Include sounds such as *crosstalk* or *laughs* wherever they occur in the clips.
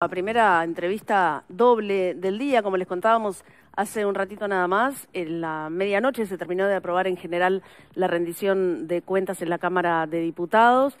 La primera entrevista doble del día, como les contábamos hace un ratito nada más, en la medianoche se terminó de aprobar en general la rendición de cuentas en la Cámara de Diputados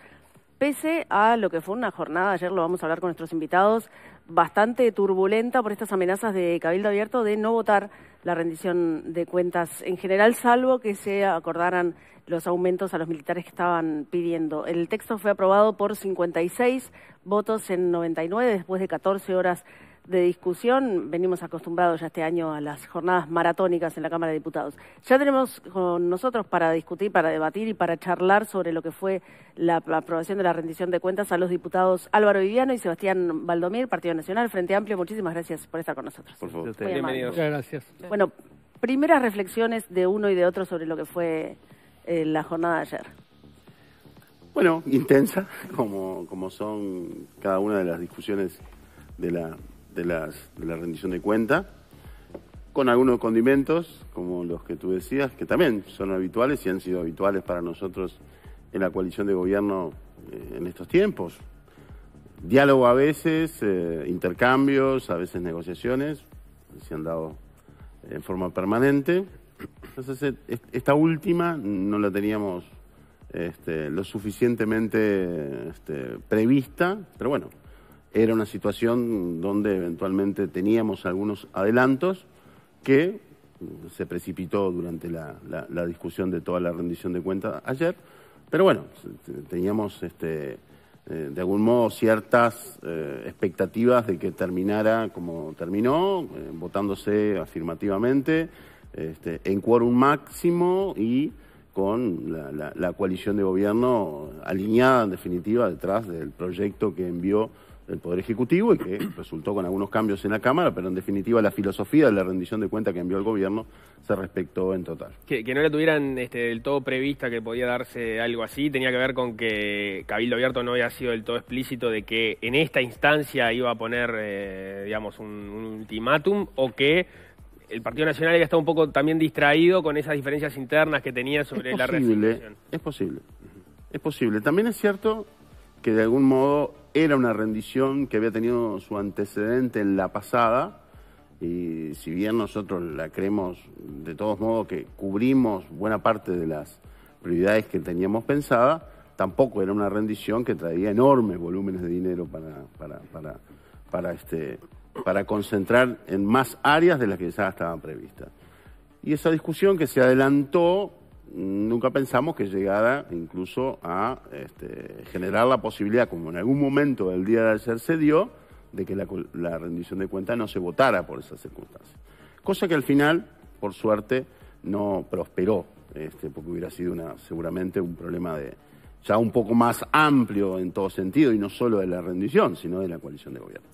pese a lo que fue una jornada, ayer lo vamos a hablar con nuestros invitados, bastante turbulenta por estas amenazas de Cabildo Abierto de no votar la rendición de cuentas en general, salvo que se acordaran los aumentos a los militares que estaban pidiendo. El texto fue aprobado por 56 votos en 99 después de 14 horas de discusión. Venimos acostumbrados ya este año a las jornadas maratónicas en la Cámara de Diputados. Ya tenemos con nosotros para discutir, para debatir y para charlar sobre lo que fue la aprobación de la rendición de cuentas a los diputados Álvaro Viviano y Sebastián Valdomir, Partido Nacional, Frente Amplio. Muchísimas gracias por estar con nosotros. Por favor. Bienvenidos. Muchas gracias. Bueno, primeras reflexiones de uno y de otro sobre lo que fue eh, la jornada de ayer. Bueno, intensa, como, como son cada una de las discusiones de la, de, la rendición de cuenta, con algunos condimentos, como los que tú decías, que también son habituales y han sido habituales para nosotros en la coalición de gobierno eh, en estos tiempos. Diálogo a veces, eh, intercambios, a veces negociaciones, se han dado en forma permanente. Entonces, e, e, esta última no la teníamos este, lo suficientemente este, prevista, pero bueno, era una situación donde eventualmente teníamos algunos adelantos que mm, se precipitó durante la, discusión de toda la rendición de cuentas ayer, pero bueno, teníamos este, eh, de algún modo ciertas eh, expectativas de que terminara como terminó, eh, votándose afirmativamente, este, en quórum máximo y con la, la, coalición de gobierno alineada en definitiva detrás del proyecto que envió el Poder Ejecutivo y que resultó con algunos cambios en la Cámara, pero en definitiva la filosofía de la rendición de cuenta que envió el gobierno se respetó en total. Que, no la tuvieran este, del todo prevista que podía darse algo así, tenía que ver con que Cabildo Abierto no había sido del todo explícito de que en esta instancia iba a poner, eh, digamos, un, ultimátum o que el Partido Nacional había estado un poco también distraído con esas diferencias internas que tenía sobre la resignación. Es posible, es posible. También es cierto que de algún modo era una rendición que había tenido su antecedente en la pasada y si bien nosotros la creemos de todos modos que cubrimos buena parte de las prioridades que teníamos pensada, tampoco era una rendición que traía enormes volúmenes de dinero para, para, para, este, para concentrar en más áreas de las que ya estaban previstas. Y esa discusión que se adelantó nunca pensamos que llegara incluso a este, generar la posibilidad, como en algún momento del día de ayer se dio, de que la, rendición de cuentas no se votara por esas circunstancias. Cosa que al final, por suerte, no prosperó, este, porque hubiera sido una, seguramente un problema de ya un poco más amplio en todo sentido, y no solo de la rendición, sino de la coalición de gobierno.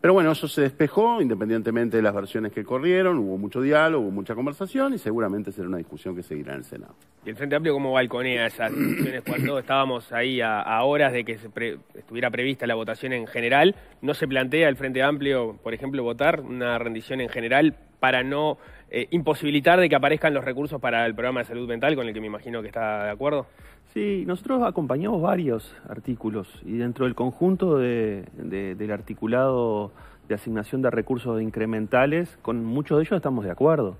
Pero bueno, eso se despejó, independientemente de las versiones que corrieron, hubo mucho diálogo, hubo mucha conversación y seguramente será una discusión que seguirá en el Senado. ¿Y el Frente Amplio cómo balconea esas discusiones cuando estábamos ahí a, horas de que estuviera prevista la votación en general? ¿No se plantea el Frente Amplio, por ejemplo, votar una rendición en general para no eh, imposibilitar de que aparezcan los recursos para el programa de salud mental con el que me imagino que está de acuerdo? Sí, nosotros acompañamos varios artículos y dentro del conjunto del articulado de asignación de recursos incrementales, con muchos de ellos estamos de acuerdo.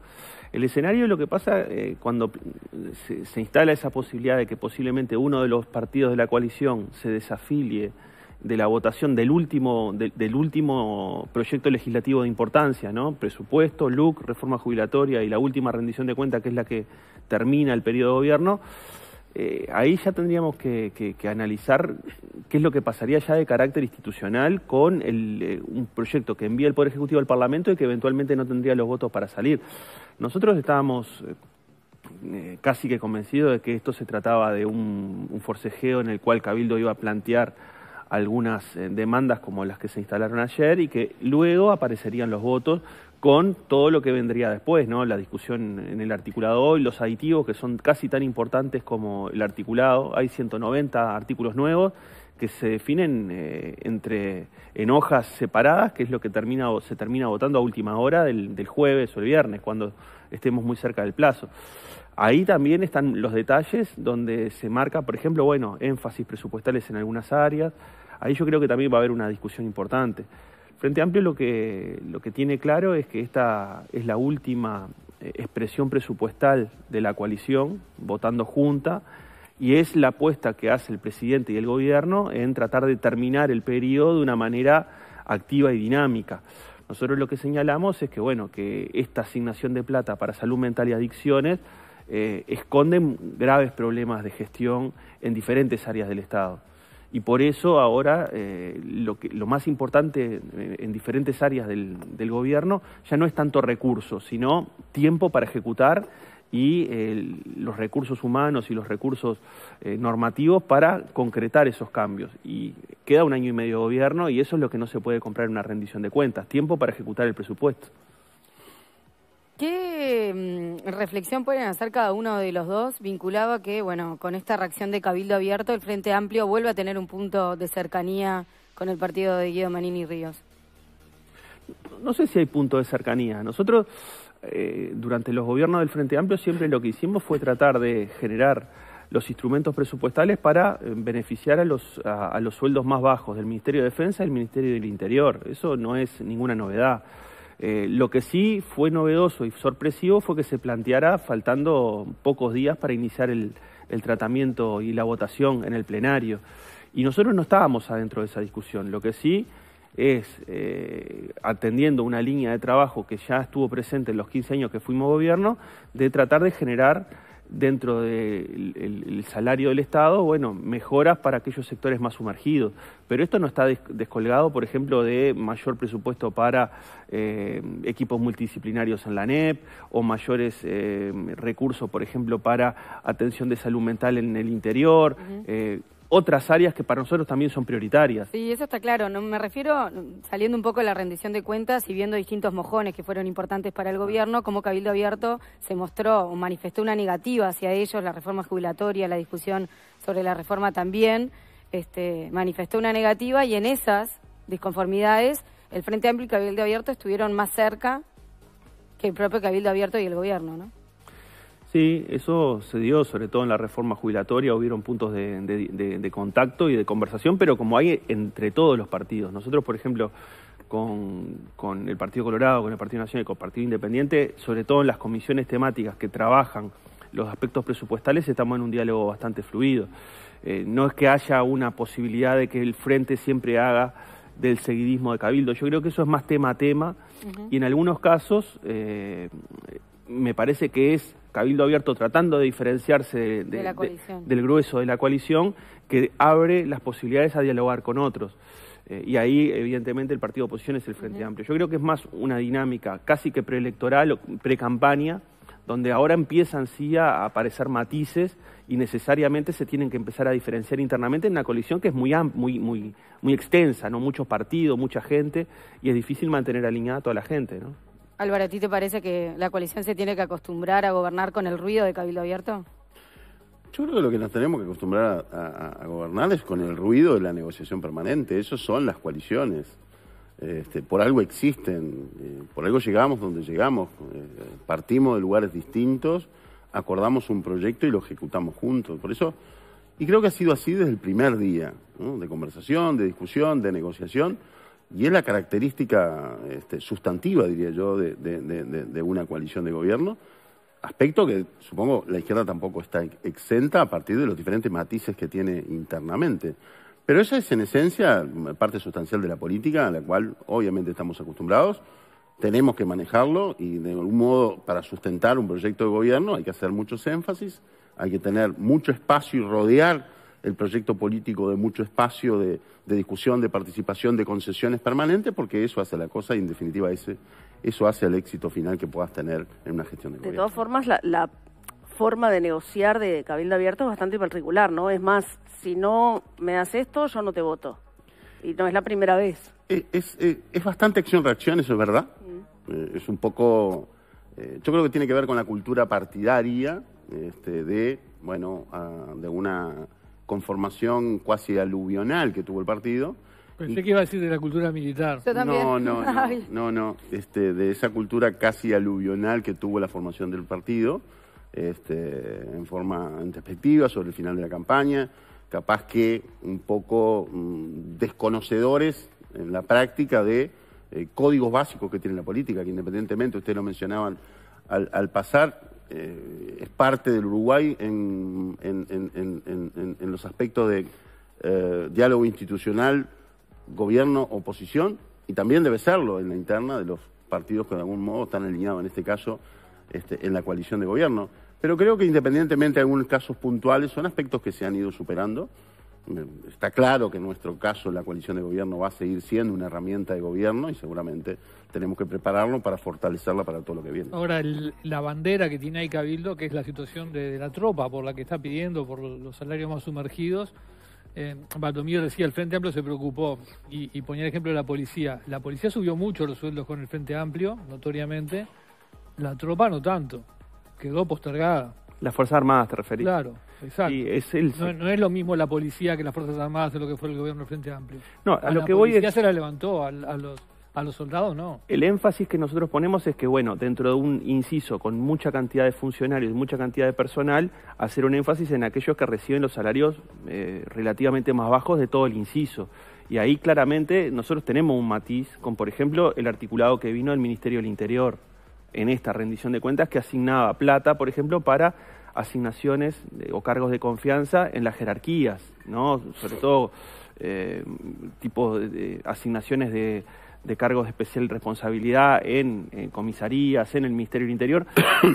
El escenario lo que pasa eh, cuando se, instala esa posibilidad de que posiblemente uno de los partidos de la coalición se desafilie de la votación del último, del último proyecto legislativo de importancia, ¿no? Presupuesto, LUC, reforma jubilatoria y la última rendición de cuenta que es la que termina el periodo de gobierno eh, ahí ya tendríamos que, analizar qué es lo que pasaría ya de carácter institucional con eh, un proyecto que envía el Poder Ejecutivo al Parlamento y que eventualmente no tendría los votos para salir. Nosotros estábamos eh, casi que convencidos de que esto se trataba de un forcejeo en el cual Cabildo iba a plantear algunas demandas como las que se instalaron ayer y que luego aparecerían los votos con todo lo que vendría después, La discusión en el articulado hoy, los aditivos que son casi tan importantes como el articulado. Hay 190 artículos nuevos que se definen eh, entre en hojas separadas, que es lo que se termina votando a última hora del, del jueves o el viernes, cuando estemos muy cerca del plazo. Ahí también están los detalles donde se marca, por ejemplo, bueno, énfasis presupuestales en algunas áreas. Ahí yo creo que también va a haber una discusión importante. Frente Amplio lo que, lo que tiene claro es que esta es la última eh, expresión presupuestal de la coalición, votando junta, y es la apuesta que hace el presidente y el gobierno en tratar de terminar el periodo de una manera activa y dinámica. Nosotros lo que señalamos es que, bueno, que esta asignación de plata para salud mental y adicciones eh, esconde graves problemas de gestión en diferentes áreas del Estado. Y por eso ahora eh, lo, más importante en diferentes áreas del, gobierno ya no es tanto recursos, sino tiempo para ejecutar y eh, los recursos humanos y los recursos eh, normativos para concretar esos cambios. Y queda un año y medio de gobierno y eso es lo que no se puede comprar en una rendición de cuentas, tiempo para ejecutar el presupuesto. ¿Qué mm, reflexión pueden hacer cada uno de los dos vinculado a que, bueno, con esta reacción de Cabildo Abierto, el Frente Amplio vuelva a tener un punto de cercanía con el partido de Guido Manini Ríos? No sé si hay punto de cercanía. Nosotros, eh, durante los gobiernos del Frente Amplio, siempre lo que hicimos fue tratar de generar los instrumentos presupuestales para eh, beneficiar a los, a los sueldos más bajos del Ministerio de Defensa y el Ministerio del Interior. Eso no es ninguna novedad. Eh, lo que sí fue novedoso y sorpresivo fue que se planteara, faltando pocos días para iniciar el, tratamiento y la votación en el plenario. Y nosotros no estábamos adentro de esa discusión. Lo que sí es, eh, atendiendo una línea de trabajo que ya estuvo presente en los 15 años que fuimos gobierno, de tratar de generar dentro del el, salario del Estado, bueno, mejoras para aquellos sectores más sumergidos. Pero esto no está descolgado, por ejemplo, de mayor presupuesto para eh, equipos multidisciplinarios en la NEP o mayores eh, recursos, por ejemplo, para atención de salud mental en el interior otras áreas que para nosotros también son prioritarias. Sí, eso está claro. No, me refiero, saliendo un poco de la rendición de cuentas y viendo distintos mojones que fueron importantes para el gobierno, como Cabildo Abierto se mostró o manifestó una negativa hacia ellos, la reforma jubilatoria, la discusión sobre la reforma también, este, manifestó una negativa y en esas disconformidades el Frente Amplio y Cabildo Abierto estuvieron más cerca que el propio Cabildo Abierto y el gobierno, ¿no? Sí, eso se dio sobre todo en la reforma jubilatoria, hubieron puntos de, contacto y de conversación, pero como hay entre todos los partidos. Nosotros, por ejemplo, con, el Partido Colorado, con el Partido Nacional y con el Partido Independiente, sobre todo en las comisiones temáticas que trabajan los aspectos presupuestales, estamos en un diálogo bastante fluido. Eh, no es que haya una posibilidad de que el frente siempre haga del seguidismo de Cabildo. Yo creo que eso es más tema a tema y en algunos casos eh, me parece que es Cabildo Abierto tratando de diferenciarse del grueso de la coalición, que abre las posibilidades a dialogar con otros. Eh, y ahí, evidentemente, el partido de oposición es el Frente Amplio. Yo creo que es más una dinámica casi que preelectoral o pre donde ahora empiezan sí a aparecer matices y necesariamente se tienen que empezar a diferenciar internamente en una coalición que es muy, muy, muy, muy extensa, ¿no? muchos partidos, mucha gente, y es difícil mantener alineada a toda la gente. ¿no? Álvaro, ¿a ti te parece que la coalición se tiene que acostumbrar a gobernar con el ruido de Cabildo Abierto? Yo creo que lo que nos tenemos que acostumbrar a, gobernar es con el ruido de la negociación permanente. Esas son las coaliciones. Este, por algo existen, eh, por algo llegamos donde llegamos. Eh, partimos de lugares distintos, acordamos un proyecto y lo ejecutamos juntos. Por eso, y creo que ha sido así desde el primer día, de conversación, de discusión, de negociación. Y es la característica este, sustantiva, diría yo, de, de, una coalición de gobierno. Aspecto que supongo la izquierda tampoco está exenta a partir de los diferentes matices que tiene internamente. Pero esa es en esencia parte sustancial de la política, a la cual obviamente estamos acostumbrados, tenemos que manejarlo y de algún modo para sustentar un proyecto de gobierno hay que hacer muchos énfasis, hay que tener mucho espacio y rodear el proyecto político de mucho espacio de, discusión, de participación, de concesiones permanentes, porque eso hace la cosa y en definitiva eso hace el éxito final que puedas tener en una gestión de, de De todas formas, la, forma de negociar de Cabildo Abierto es bastante particular, ¿no? Es más, si no me das esto, yo no te voto. Y no es la primera vez. E, e, es, bastante acción-reacción, eso es verdad. Mm. Eh, es un poco... Eh, yo creo que tiene que ver con la cultura partidaria este, de, bueno, de una conformación cuasi aluvional que tuvo el partido. Pensé que iba a decir de la cultura militar. No, no, no, no, este, de esa cultura casi aluvional que tuvo la formación del partido, este, en forma perspectiva sobre el final de la campaña, capaz que un poco mm, desconocedores en la práctica de eh, códigos básicos que tiene la política, que independientemente, ustedes lo mencionaban al, al pasar, eh, es parte del Uruguay en, en, en, en los aspectos de eh, diálogo institucional, gobierno, oposición, y también debe serlo en la interna de los partidos que de algún modo están alineados, en este caso, este, en la coalición de gobierno. Pero creo que independientemente de algunos casos puntuales, son aspectos que se han ido superando. Está claro que en nuestro caso la coalición de gobierno va a seguir siendo una herramienta de gobierno y seguramente tenemos que prepararnos para fortalecerla para todo lo que viene. Ahora, la bandera que tiene ahí Cabildo, que es la situación de, la tropa por la que está pidiendo, por los salarios más sumergidos, eh, decía, el Frente Amplio se preocupó y, y ponía el ejemplo de la policía. La policía subió mucho los sueldos con el Frente Amplio, notoriamente, la tropa no tanto, quedó postergada. Las Fuerzas Armadas te referís. Claro, exacto. no, es lo mismo la policía que las Fuerzas Armadas de lo que fue el gobierno del Frente Amplio. No, a, lo que voy se la levantó, a, los, soldados no. El énfasis que nosotros ponemos es que, bueno, dentro de un inciso con mucha cantidad de funcionarios, mucha cantidad de personal, hacer un énfasis en aquellos que reciben los salarios eh, relativamente más bajos de todo el inciso. Y ahí claramente nosotros tenemos un matiz con, por ejemplo, el articulado que vino del Ministerio del Interior en esta rendición de cuentas que asignaba plata, por ejemplo, para asignaciones o cargos de confianza en las jerarquías, ¿no? Sobre todo eh, tipos de, asignaciones de, cargos de especial responsabilidad en, comisarías, en el Ministerio del Interior,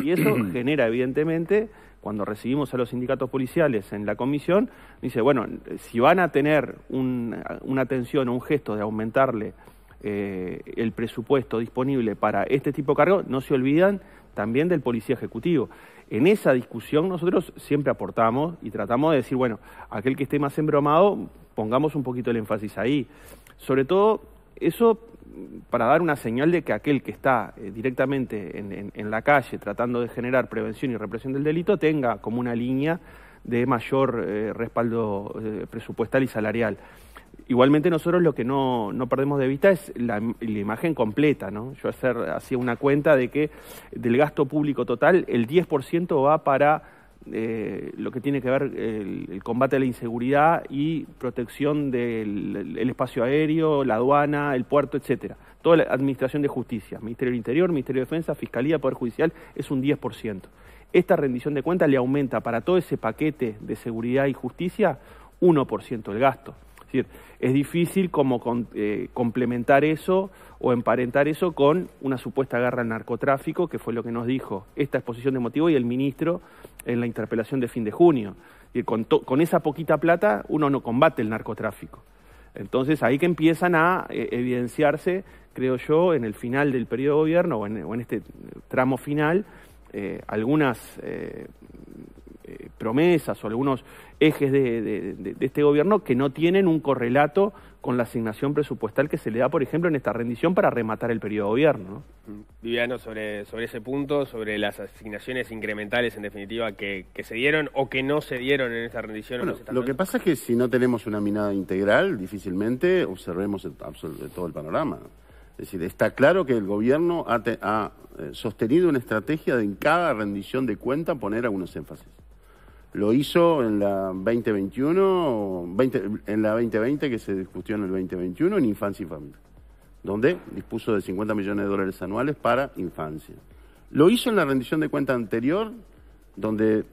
y eso *coughs* genera evidentemente cuando recibimos a los sindicatos policiales en la comisión, dice, bueno, si van a tener una atención o un gesto de aumentarle eh, el presupuesto disponible para este tipo de cargo no se olvidan también del policía ejecutivo. En esa discusión nosotros siempre aportamos y tratamos de decir, bueno, aquel que esté más embromado, pongamos un poquito el énfasis ahí. Sobre todo, eso para dar una señal de que aquel que está eh, directamente en, la calle tratando de generar prevención y represión del delito tenga como una línea de mayor eh, respaldo presupuestal y salarial. Igualmente nosotros lo que no, perdemos de vista es la, imagen completa, ¿no? Yo hacer, hacía una cuenta de que del gasto público total el 10% va para eh, lo que tiene que ver el, el, combate a la inseguridad y protección del espacio aéreo, la aduana, el puerto, etcétera. Toda la Administración de Justicia, Ministerio del Interior, Ministerio de Defensa, Fiscalía, Poder Judicial, es un 10%. Esta rendición de cuentas le aumenta para todo ese paquete de seguridad y justicia 1% del gasto decir, es difícil como eh, complementar eso o emparentar eso con una supuesta guerra al narcotráfico, que fue lo que nos dijo esta exposición de motivo y el ministro en la interpelación de fin de junio. con, esa poquita plata uno no combate el narcotráfico. Entonces ahí que empiezan a eh, evidenciarse, creo yo, en el final del periodo de gobierno o en, este tramo final, eh, algunas promesas o algunos ejes de, este gobierno que no tienen un correlato con la asignación presupuestal que se le da, por ejemplo, en esta rendición para rematar el periodo de gobierno. Viviano, sobre, sobre ese punto, sobre las asignaciones incrementales, en definitiva, que, se dieron o que no se dieron en esta rendición. Bueno, lo que pasa es que si no tenemos una minada integral, difícilmente observemos todo el panorama. Es decir, está claro que el gobierno ha, eh, sostenido una estrategia de en cada rendición de cuenta poner algunos énfasis. Lo hizo en la 2021, en la 2020 que se discutió en el 2021 en Infancia y Familia, donde dispuso de 50 millones de dólares anuales para infancia. Lo hizo en la rendición de cuenta anterior, donde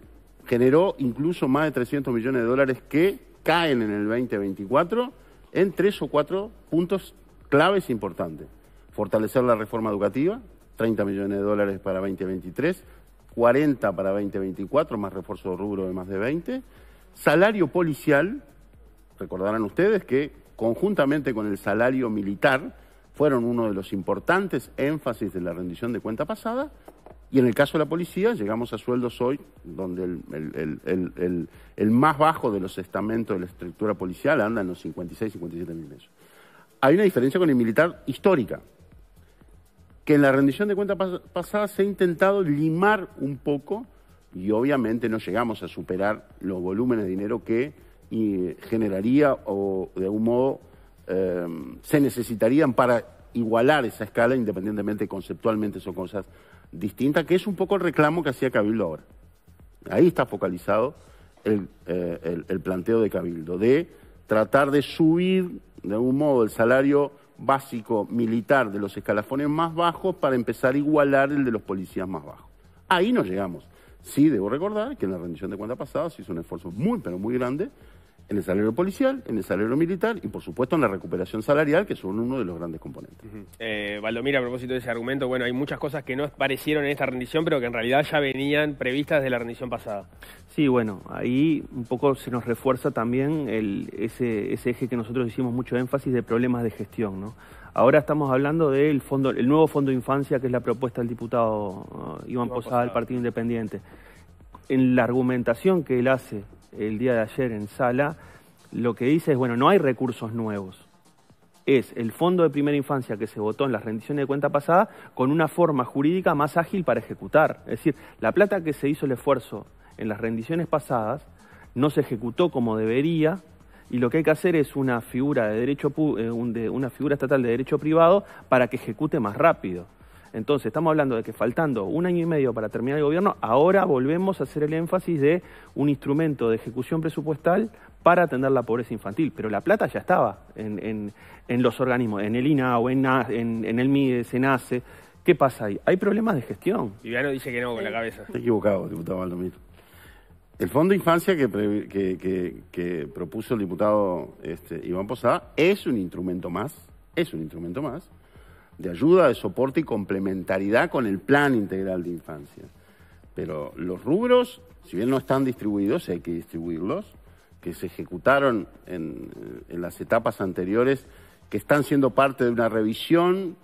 generó incluso más de 300 millones de dólares que caen en el 2024 en tres o cuatro puntos claves importantes. Fortalecer la reforma educativa, 30 millones de dólares para 2023 40 para 2024, más refuerzo de rubro de más de 20. Salario policial, recordarán ustedes que conjuntamente con el salario militar fueron uno de los importantes énfasis de la rendición de cuenta pasada. Y en el caso de la policía, llegamos a sueldos hoy, donde el, más bajo de los estamentos de la estructura policial anda en los 56, 57 mil pesos. Hay una diferencia con el militar histórica que en la rendición de cuentas pasadas se ha intentado limar un poco y obviamente no llegamos a superar los volúmenes de dinero que generaría o de algún modo em, se necesitarían para igualar esa escala, independientemente conceptualmente son cosas distintas, que es un poco el reclamo que hacía Cabildo ahora. Ahí está focalizado el eh, planteo de Cabildo, de tratar de subir de algún modo el salario básico militar de los escalafones más bajos para empezar a igualar el de los policías más bajos. Ahí nos llegamos. Sí, debo recordar que en la rendición de cuenta pasada se hizo un esfuerzo muy, pero muy grande en el salario policial, en el salario militar y, por supuesto, en la recuperación salarial, que son uno de los grandes componentes. Eh, Valdomir, a propósito de ese argumento, bueno, hay muchas cosas que no aparecieron en esta rendición, pero que en realidad ya venían previstas de la rendición pasada. Sí, bueno, ahí un poco se nos refuerza también ese, eje que nosotros hicimos mucho énfasis de problemas de gestión. ¿no? Ahora estamos hablando del fondo, el nuevo Fondo de Infancia, que es la propuesta del diputado uh, Iván Posada del Partido Independiente. En la argumentación que él hace el día de ayer en sala, lo que dice es, bueno, no hay recursos nuevos es el fondo de primera infancia que se votó en las rendiciones de cuenta pasada con una forma jurídica más ágil para ejecutar. Es decir, la plata que se hizo el esfuerzo en las rendiciones pasadas, no se ejecutó como debería y lo que hay que hacer es una figura de derecho eh, una figura estatal de derecho privado para que ejecute más rápido. Entonces, estamos hablando de que faltando un año y medio para terminar el gobierno, ahora volvemos a hacer el énfasis de un instrumento de ejecución presupuestal para atender la pobreza infantil. Pero la plata ya estaba en, en, los organismos, en el INAO, en, en, en el MIDES, en ACE. ¿Qué pasa ahí? Hay problemas de gestión. Viviano dice que no con la cabeza. Está equivocado, diputado Valdomir. El fondo de infancia que, propuso el diputado este, Iván Posada es un instrumento más, es un instrumento más, de ayuda, de soporte y complementaridad con el plan integral de infancia. Pero los rubros, si bien no están distribuidos, hay que distribuirlos, que se ejecutaron en, eh, las etapas anteriores, que están siendo parte de una revisión.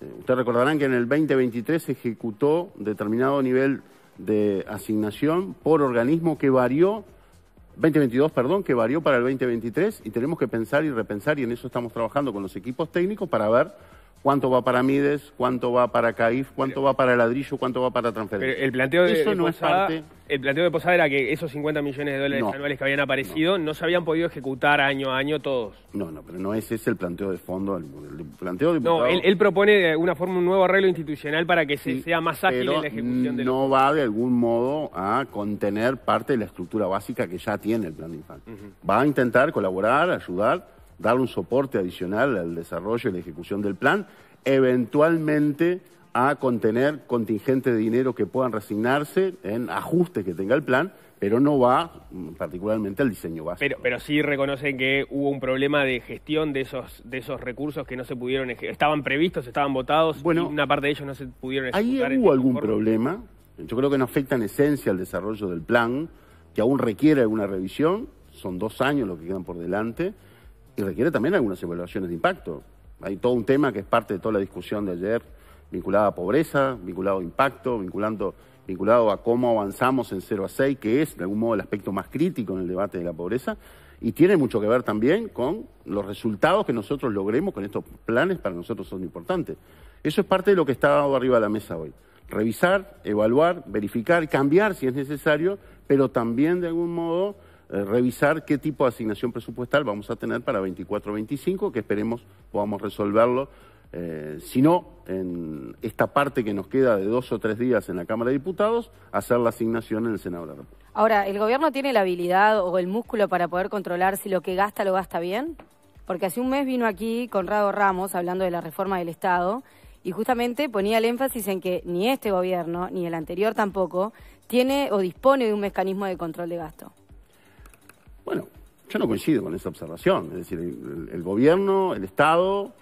Eh, ustedes recordarán que en el 2023 se ejecutó determinado nivel de asignación por organismo que varió 2022, perdón, que varió para el 2023 y tenemos que pensar y repensar y en eso estamos trabajando con los equipos técnicos para ver cuánto va para Mides, cuánto va para CAIF, cuánto va para ladrillo, cuánto va para transferencia. el planteo de, Eso Posada, el planteo de Posada era que esos 50 millones de dólares anuales que habían aparecido no. se habían podido ejecutar año a año todos. No, no, pero no es ese el planteo de fondo, el, planteo No, él, propone de alguna forma un nuevo arreglo institucional para que se sea más ágil en la ejecución de no va de algún modo a contener parte de la estructura básica que ya tiene el plan de infancia. Va a intentar colaborar, ayudar dar un soporte adicional al desarrollo y la ejecución del plan, eventualmente a contener contingentes de dinero que puedan resignarse en ajustes que tenga el plan, pero no va mm, particularmente al diseño básico. Pero, pero sí reconocen que hubo un problema de gestión de esos, de esos recursos que no se pudieron ejecutar. Estaban previstos, estaban votados, bueno, una parte de ellos no se pudieron ejecutar. Ahí hubo algún problema. Yo creo que no afecta en esencia al desarrollo del plan, que aún requiere alguna revisión. Son dos años lo que quedan por delante y requiere también algunas evaluaciones de impacto. Hay todo un tema que es parte de toda la discusión de ayer, vinculada a pobreza, vinculado a impacto, vinculando, vinculado a cómo avanzamos en 0 a 6, que es de algún modo el aspecto más crítico en el debate de la pobreza, y tiene mucho que ver también con los resultados que nosotros logremos con estos planes, para nosotros son importantes. Eso es parte de lo que está dado arriba de la mesa hoy. Revisar, evaluar, verificar, cambiar si es necesario, pero también de algún modo eh, revisar qué tipo de asignación presupuestal vamos a tener para 24-25, que esperemos podamos resolverlo, eh, si no, en esta parte que nos queda de dos o tres días en la Cámara de Diputados, hacer la asignación en el Senado Ahora, ¿el gobierno tiene la habilidad o el músculo para poder controlar si lo que gasta lo gasta bien? Porque hace un mes vino aquí Conrado Ramos hablando de la reforma del Estado y justamente ponía el énfasis en que ni este gobierno, ni el anterior tampoco, tiene o dispone de un mecanismo de control de gasto. Bueno, yo no coincido con esa observación. Es decir, el, gobierno, el Estado,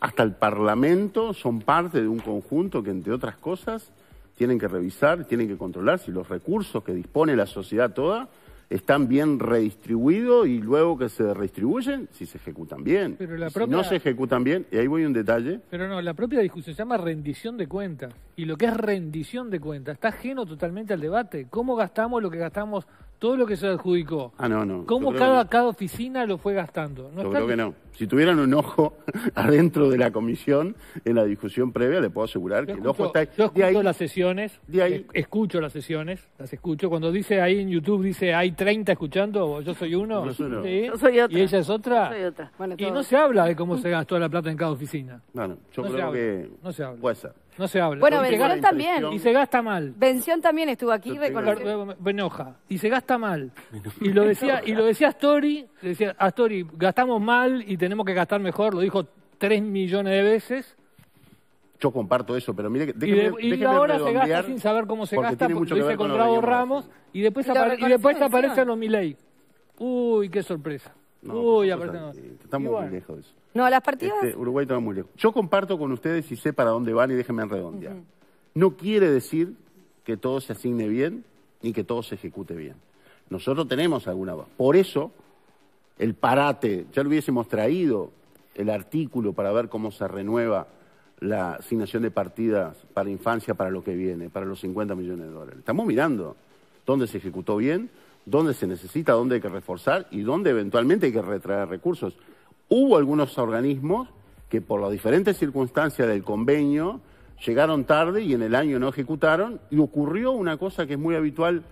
hasta el Parlamento son parte de un conjunto que, entre otras cosas, tienen que revisar, tienen que controlar si los recursos que dispone la sociedad toda están bien redistribuidos y luego que se redistribuyen, si se ejecutan bien. Pero Si no se ejecutan bien, y ahí voy un detalle. Pero no, la propia discusión se llama rendición de cuentas. Y lo que es rendición de cuentas está ajeno totalmente al debate. ¿Cómo gastamos lo que gastamos todo lo que se adjudicó. Ah, no, no. ¿Cómo cada, cada oficina lo fue gastando? Yo creo que no. Si tuvieran un ojo *laughs* adentro de la comisión en la discusión previa, le puedo asegurar que el ojo está Yo escucho las sesiones, escucho las sesiones, las escucho. Cuando dice ahí en YouTube, dice hay 30 escuchando, yo soy uno, yo soy, uno. y ella es otra. y no se habla de cómo se gastó la plata en cada oficina. No, no, yo creo que no se habla. puede ser. No se habla. Bueno, Vención también. Y se gasta mal. vención también estuvo aquí. Benoja. Y se gasta mal. Y lo decía, y lo decía Astori, decía Astori, gastamos mal y tenemos que gastar mejor, lo dijo tres millones de veces. Yo comparto eso, pero mire, déjeme, y, de, y ahora se gasta sin saber cómo se gasta, porque lo dice Ramos, y después, aparece apare y después aparecen los Milei. Uy, qué sorpresa. Uy, aparte no. muy lejos eso. No, las partidas... Este, Uruguay está muy lejos. Yo comparto con ustedes y sé para dónde van y déjenme redondear. No quiere decir que todo se asigne bien ni que todo se ejecute bien. Nosotros tenemos alguna... Por eso, el parate, ya lo hubiésemos traído el artículo para ver cómo se renueva la asignación de partidas para infancia para lo que viene, para los 50 millones de dólares. Estamos mirando dónde se ejecutó bien, dónde se necesita, dónde hay que reforzar y dónde eventualmente hay que retraer recursos. Hubo algunos organismos que por las diferentes circunstancias del convenio llegaron tarde y en el año no ejecutaron y ocurrió una cosa que es muy habitual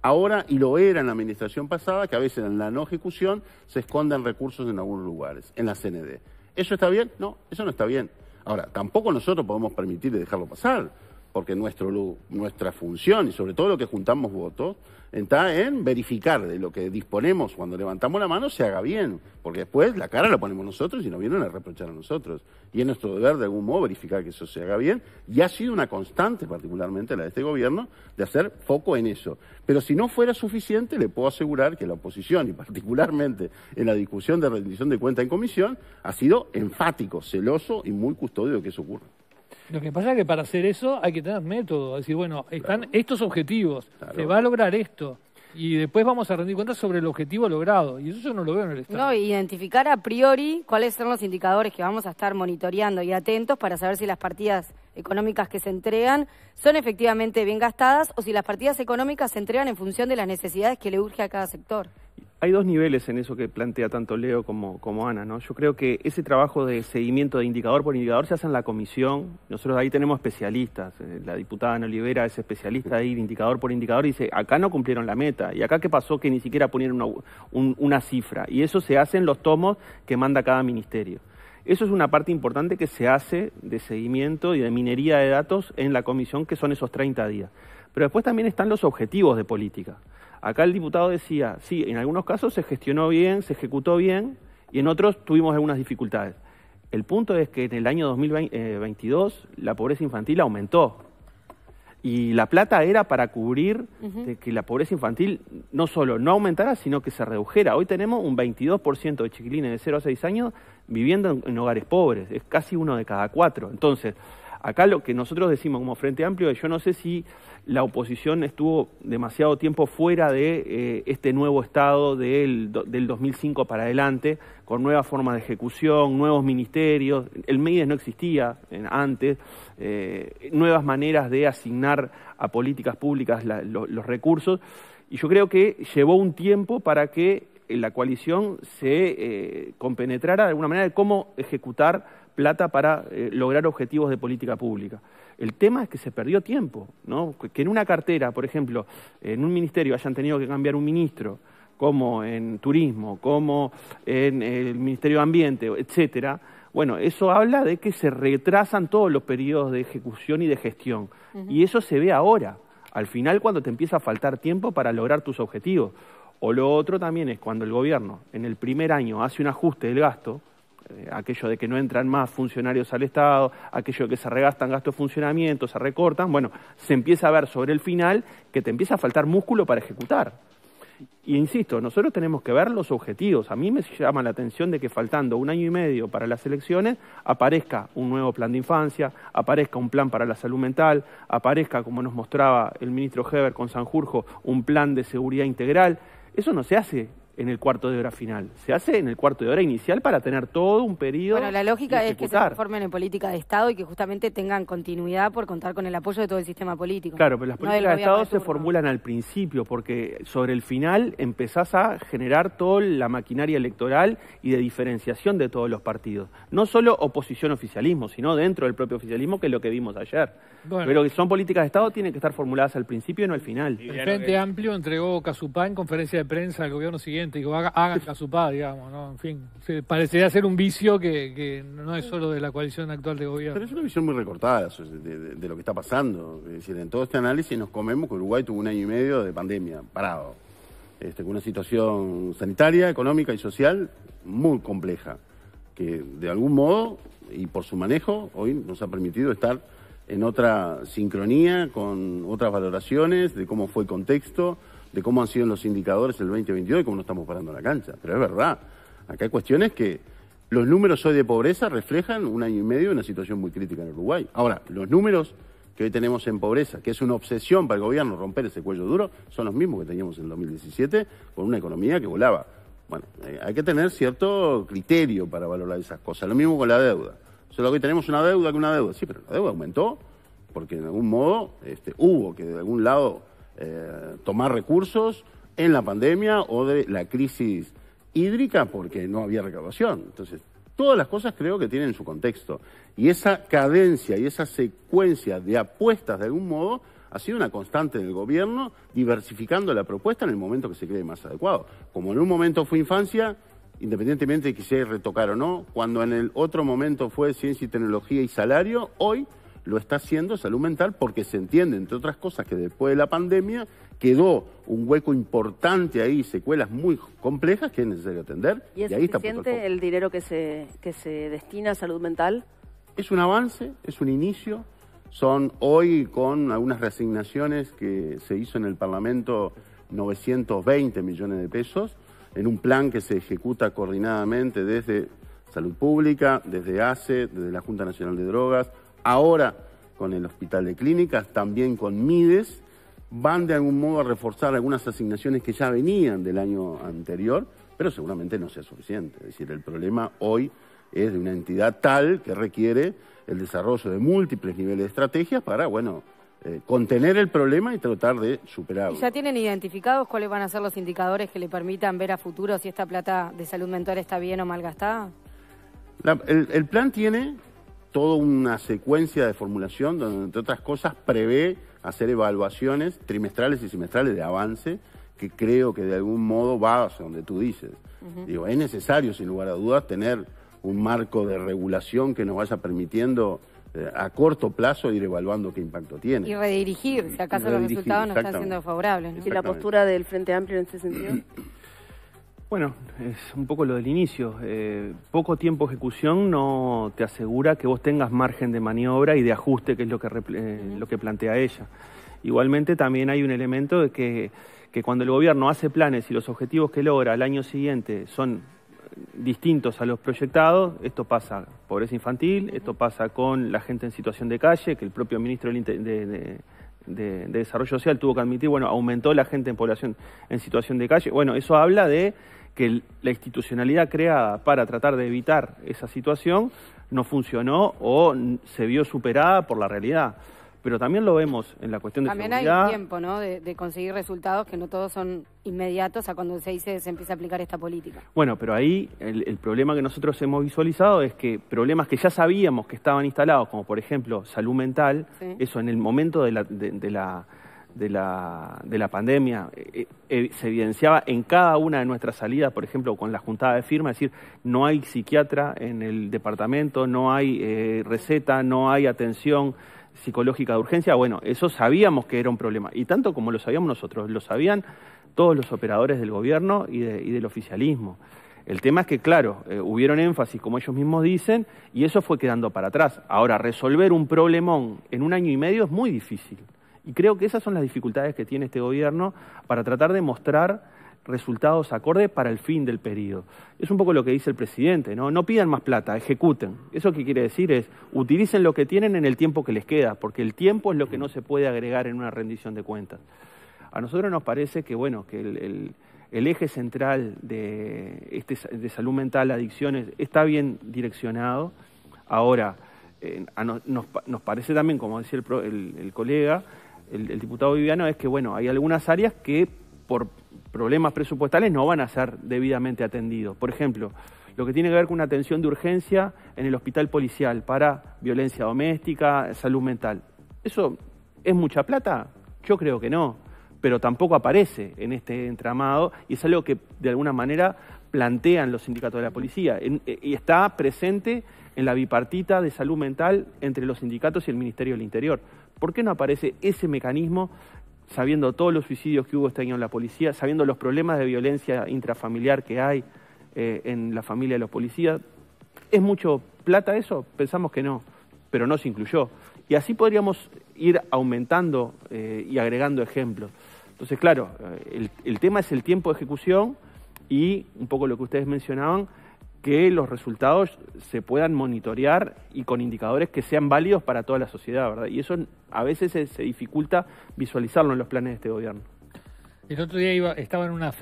ahora y lo era en la administración pasada, que a veces en la no ejecución se esconden recursos en algunos lugares, en la CND. ¿Eso está bien? No, eso no está bien. Ahora, tampoco nosotros podemos de dejarlo pasar porque nuestra función y sobre todo lo que juntamos votos está en verificar de lo que disponemos cuando levantamos la mano se haga bien, porque después la cara la ponemos nosotros y nos vienen a reprochar a nosotros. Y es nuestro deber de algún modo verificar que eso se haga bien y ha sido una constante, particularmente la de este gobierno, de hacer foco en eso. Pero si no fuera suficiente, le puedo asegurar que la oposición y particularmente en la discusión de rendición de cuenta en comisión ha sido enfático, celoso y muy custodio de que eso ocurra. Lo que pasa es que para hacer eso hay que tener método, decir, bueno, están estos objetivos, se va a lograr esto. Y después vamos a rendir cuentas sobre el objetivo logrado. Y eso yo no lo veo en el Estado. No, identificar a priori cuáles son los indicadores que vamos a estar monitoreando y atentos para saber si las partidas económicas que se entregan son efectivamente bien gastadas o si las partidas económicas se entregan en función de las necesidades que le urge a cada sector. Hay dos niveles en eso que plantea tanto Leo como, Ana, ¿no? Yo creo que ese trabajo de seguimiento de indicador por indicador se hace en la comisión. Nosotros ahí tenemos especialistas. Eh, la diputada Ana Olivera es especialista ahí de indicador por indicador y dice, acá no cumplieron la meta. ¿Y acá qué pasó? Que ni siquiera ponieron una, una cifra. Y eso se hace en los tomos que manda cada ministerio. Eso es una parte importante que se hace de seguimiento y de minería de datos en la comisión, que son esos 30 días. Pero después también están los objetivos de política. Acá el diputado decía, sí, en algunos casos se gestionó bien, se ejecutó bien, y en otros tuvimos algunas dificultades. El punto es que en el año 2022 la pobreza infantil aumentó. Y la plata era para cubrir que la pobreza infantil no solo no aumentara, sino que se redujera. Hoy tenemos un 22% de chiquilines de 0 a 6 años viviendo en, hogares pobres, es casi uno de cada cuatro. Entonces, acá lo que nosotros decimos como Frente Amplio, yo no sé si la oposición estuvo demasiado tiempo fuera de eh, este nuevo Estado del, del, 2005 para adelante, con nuevas formas de ejecución, nuevos ministerios, el MEIDES no existía antes, eh, nuevas maneras de asignar a políticas públicas los recursos, y yo creo que llevó un tiempo para que eh, la coalición se eh, compenetrara de alguna manera de cómo ejecutar plata para eh, lograr objetivos de política pública. El tema es que se perdió tiempo, ¿no? que en una cartera, por ejemplo, en un ministerio hayan tenido que cambiar un ministro, como en turismo, como en eh, el Ministerio de Ambiente, etcétera. Bueno, eso habla de que se retrasan todos los periodos de ejecución y de gestión. Y eso se ve ahora, al final cuando te empieza a faltar tiempo para lograr tus objetivos. O lo otro también es cuando el gobierno en el primer año hace un ajuste del gasto, eh, aquello de que no entran más funcionarios al Estado, aquello de que se regastan gastos de funcionamiento, se recortan, bueno, se empieza a ver sobre el final que te empieza a faltar músculo para ejecutar. Y insisto, nosotros tenemos que ver los objetivos. A mí me llama la atención de que faltando un año y medio para las elecciones aparezca un nuevo plan de infancia, aparezca un plan para la salud mental, aparezca, como nos mostraba el ministro Heber con Sanjurjo, un plan de seguridad integral. Eso no se hace en el cuarto de hora final. Se hace en el cuarto de hora inicial para tener todo un periodo. Bueno, la lógica es que se transformen en política de Estado y que justamente tengan continuidad por contar con el apoyo de todo el sistema político. Claro, pero las políticas de Estado se formulan al principio, porque sobre el final empezás a generar toda la maquinaria electoral y de diferenciación de todos los partidos. No solo oposición-oficialismo, sino dentro del propio oficialismo, que es lo que vimos ayer. Pero que son políticas de Estado tienen que estar formuladas al principio y no al final. El Frente Amplio entregó Casupá en conferencia de prensa al gobierno siguiente y que hagan a su paz, digamos, ¿no? En fin, parecería ser un vicio que, no es solo de la coalición actual de gobierno. Pero es una visión muy recortada de, lo que está pasando. Es decir, en todo este análisis nos comemos que Uruguay tuvo un año y medio de pandemia, parado, este, con una situación sanitaria, económica y social muy compleja, que de algún modo y por su manejo hoy nos ha permitido estar en otra sincronía, con otras valoraciones de cómo fue el contexto de cómo han sido los indicadores el 2022 y cómo no estamos parando la cancha. Pero es verdad, acá hay cuestiones que los números hoy de pobreza reflejan un año y medio una situación muy crítica en Uruguay. Ahora, los números que hoy tenemos en pobreza, que es una obsesión para el gobierno romper ese cuello duro, son los mismos que teníamos en el 2017 con una economía que volaba. Bueno, eh, hay que tener cierto criterio para valorar esas cosas. Lo mismo con la deuda. Solo que hoy tenemos una deuda que una deuda. Sí, pero la deuda aumentó porque en algún modo este, hubo que de algún lado eh, tomar recursos en la pandemia o de la crisis hídrica porque no había recaudación. Entonces, todas las cosas creo que tienen su contexto. Y esa cadencia y esa secuencia de apuestas, de algún modo, ha sido una constante del gobierno, diversificando la propuesta en el momento que se cree más adecuado. Como en un momento fue infancia, independientemente de que se retocar o no, cuando en el otro momento fue ciencia y tecnología y salario, hoy lo está haciendo salud mental porque se entiende, entre otras cosas, que después de la pandemia quedó un hueco importante ahí, secuelas muy complejas que es necesario atender. ¿Y es ahí suficiente el dinero que se, que se destina a salud mental? Es un avance, es un inicio. Son hoy, con algunas reasignaciones que se hizo en el Parlamento, 920 millones de pesos, en un plan que se ejecuta coordinadamente desde Salud Pública, desde ACE, desde la Junta Nacional de Drogas, ahora con el Hospital de Clínicas, también con MIDES, van de algún modo a reforzar algunas asignaciones que ya venían del año anterior, pero seguramente no sea suficiente. Es decir, el problema hoy es de una entidad tal que requiere el desarrollo de múltiples niveles de estrategias para, bueno, eh, contener el problema y tratar de superarlo. ya tienen identificados cuáles van a ser los indicadores que le permitan ver a futuro si esta plata de salud mental está bien o mal gastada? el, plan tiene toda una secuencia de formulación donde, entre otras cosas, prevé hacer evaluaciones trimestrales y semestrales de avance que creo que de algún modo va hacia donde tú dices. Digo, es necesario, sin lugar a dudas, tener un marco de regulación que nos vaya permitiendo eh, a corto plazo ir evaluando qué impacto tiene. Y redirigir, si acaso los resultados no están siendo favorables. ¿Y la postura del Frente Amplio en ese sentido? *clears throat* Bueno, es un poco lo del inicio. Eh, poco tiempo de ejecución no te asegura que vos tengas margen de maniobra y de ajuste, que es lo que, eh, lo que plantea ella. Igualmente también hay un elemento de que, que cuando el gobierno hace planes y los objetivos que logra al año siguiente son distintos a los proyectados, esto pasa pobreza infantil, esto pasa con la gente en situación de calle, que el propio ministro de, de Desarrollo Social tuvo que admitir, bueno, aumentó la gente en población en situación de calle. Bueno, eso habla de que la institucionalidad creada para tratar de evitar esa situación no funcionó o se vio superada por la realidad. Pero también lo vemos en la cuestión de también También hay tiempo, De, conseguir resultados que no todos son inmediatos a cuando se dice se empieza a aplicar esta política. Bueno, pero ahí el, problema que nosotros hemos visualizado es que problemas que ya sabíamos que estaban instalados, como por ejemplo salud mental, eso en el momento de la de la, de la pandemia eh, eh, eh, se evidenciaba en cada una de nuestras salidas, por ejemplo, con la juntada de firma, es decir, no hay psiquiatra en el departamento, no hay receta, no hay atención psicológica de urgencia. Bueno, eso sabíamos que era un problema, y tanto como lo sabíamos nosotros, lo sabían todos los operadores del gobierno y, del oficialismo. El tema es que, claro, hubieron énfasis, como ellos mismos dicen, y eso fue quedando para atrás. Ahora, resolver un problemón en un año y medio es muy difícil. Y creo que esas son las dificultades que tiene este gobierno para tratar de mostrar resultados acordes para el fin del periodo. Es un poco lo que dice el presidente, ¿no? No pidan más plata, ejecuten. Eso que quiere decir es, utilicen lo que tienen en el tiempo que les queda, porque el tiempo es lo que no se puede agregar en una rendición de cuentas. A nosotros nos parece que, bueno, que el, eje central de, este, de salud mental, adicciones, está bien direccionado. Ahora, eh, nos, parece también, como decía el colega, el, diputado Viviano es que, bueno, hay algunas áreas que por problemas presupuestales no van a ser debidamente atendidos. Por ejemplo, lo que tiene que ver con una atención de urgencia en el hospital policial para violencia doméstica, salud mental. ¿Eso es mucha plata? Yo creo que no, pero tampoco aparece en este entramado y es algo que de alguna manera plantean los sindicatos de la policía eh, y está presente en la bipartita de salud mental entre los sindicatos y el Ministerio del Interior. ¿Por qué no aparece ese mecanismo sabiendo todos los suicidios que hubo este año en la policía, sabiendo los problemas de violencia intrafamiliar que hay eh, en la familia de los policías? ¿Es mucho plata eso? Pensamos que no, pero no se incluyó. Y así podríamos ir aumentando eh, y agregando ejemplos. Entonces, claro, eh, el tema es el tiempo de ejecución y un poco lo que ustedes mencionaban, que los resultados se puedan monitorear y con indicadores que sean válidos para toda la sociedad, ¿verdad? Y eso a veces se, dificulta visualizarlo en los planes de este gobierno. El otro día estaba en una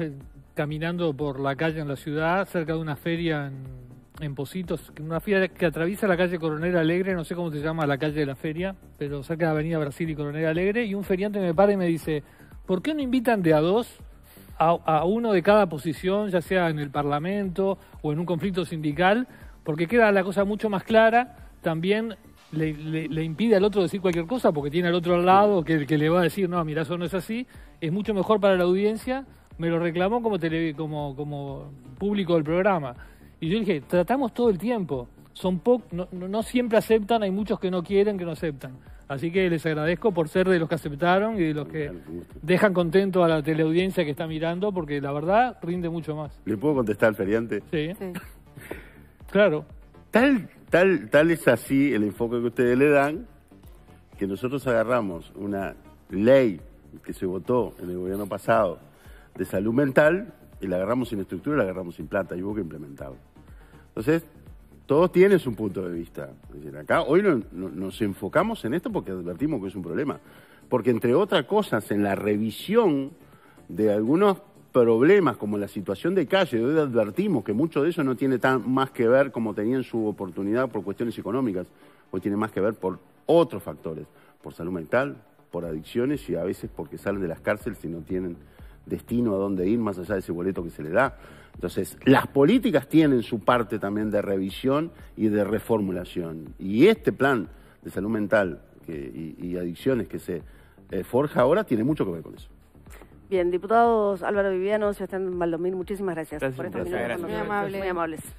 caminando por la calle en la ciudad, cerca de una feria en, en Positos, una feria que atraviesa la calle Coronel Alegre, no sé cómo se llama la calle de la feria, pero cerca de Avenida Brasil y Coronel Alegre, y un feriante me para y me dice, ¿por qué no invitan de a dos a, uno de cada posición, ya sea en el Parlamento o en un conflicto sindical, porque queda la cosa mucho más clara, también le, impide al otro decir cualquier cosa porque tiene al otro al lado que le va a decir, no, mira, eso no es así, es mucho mejor para la audiencia, me lo reclamó como, tele, como público del programa. Y yo dije, tratamos todo el tiempo son no, siempre aceptan, hay muchos que no quieren, que no aceptan. Así que les agradezco por ser de los que aceptaron y de los que dejan contento a la teleaudiencia que está mirando, porque la verdad rinde mucho más. ¿Le puedo contestar feriante? Sí. Claro. Tal, tal, tal es así el enfoque que ustedes le dan, que nosotros agarramos una ley que se votó en el gobierno pasado de salud mental y la agarramos sin estructura, la agarramos sin plata y hubo que implementarla. Entonces, todos tienen su punto de vista. acá hoy nos enfocamos en esto porque advertimos que es un problema. Porque entre otras cosas, en la revisión de algunos problemas como la situación de calle, hoy advertimos que mucho de eso no tiene tan más que ver como tenían su oportunidad por cuestiones económicas, hoy tiene más que ver por otros factores, por salud mental, por adicciones y a veces porque salen de las cárceles y no tienen destino a dónde ir más allá de ese boleto que se le da. Entonces, las políticas tienen su parte también de revisión y de reformulación. Y este plan de salud mental y, adicciones que se eh, forja ahora tiene mucho que ver con eso. Bien, diputados Álvaro Viviano, Sebastián Valdomín, muchísimas gracias, por estos Muy amables.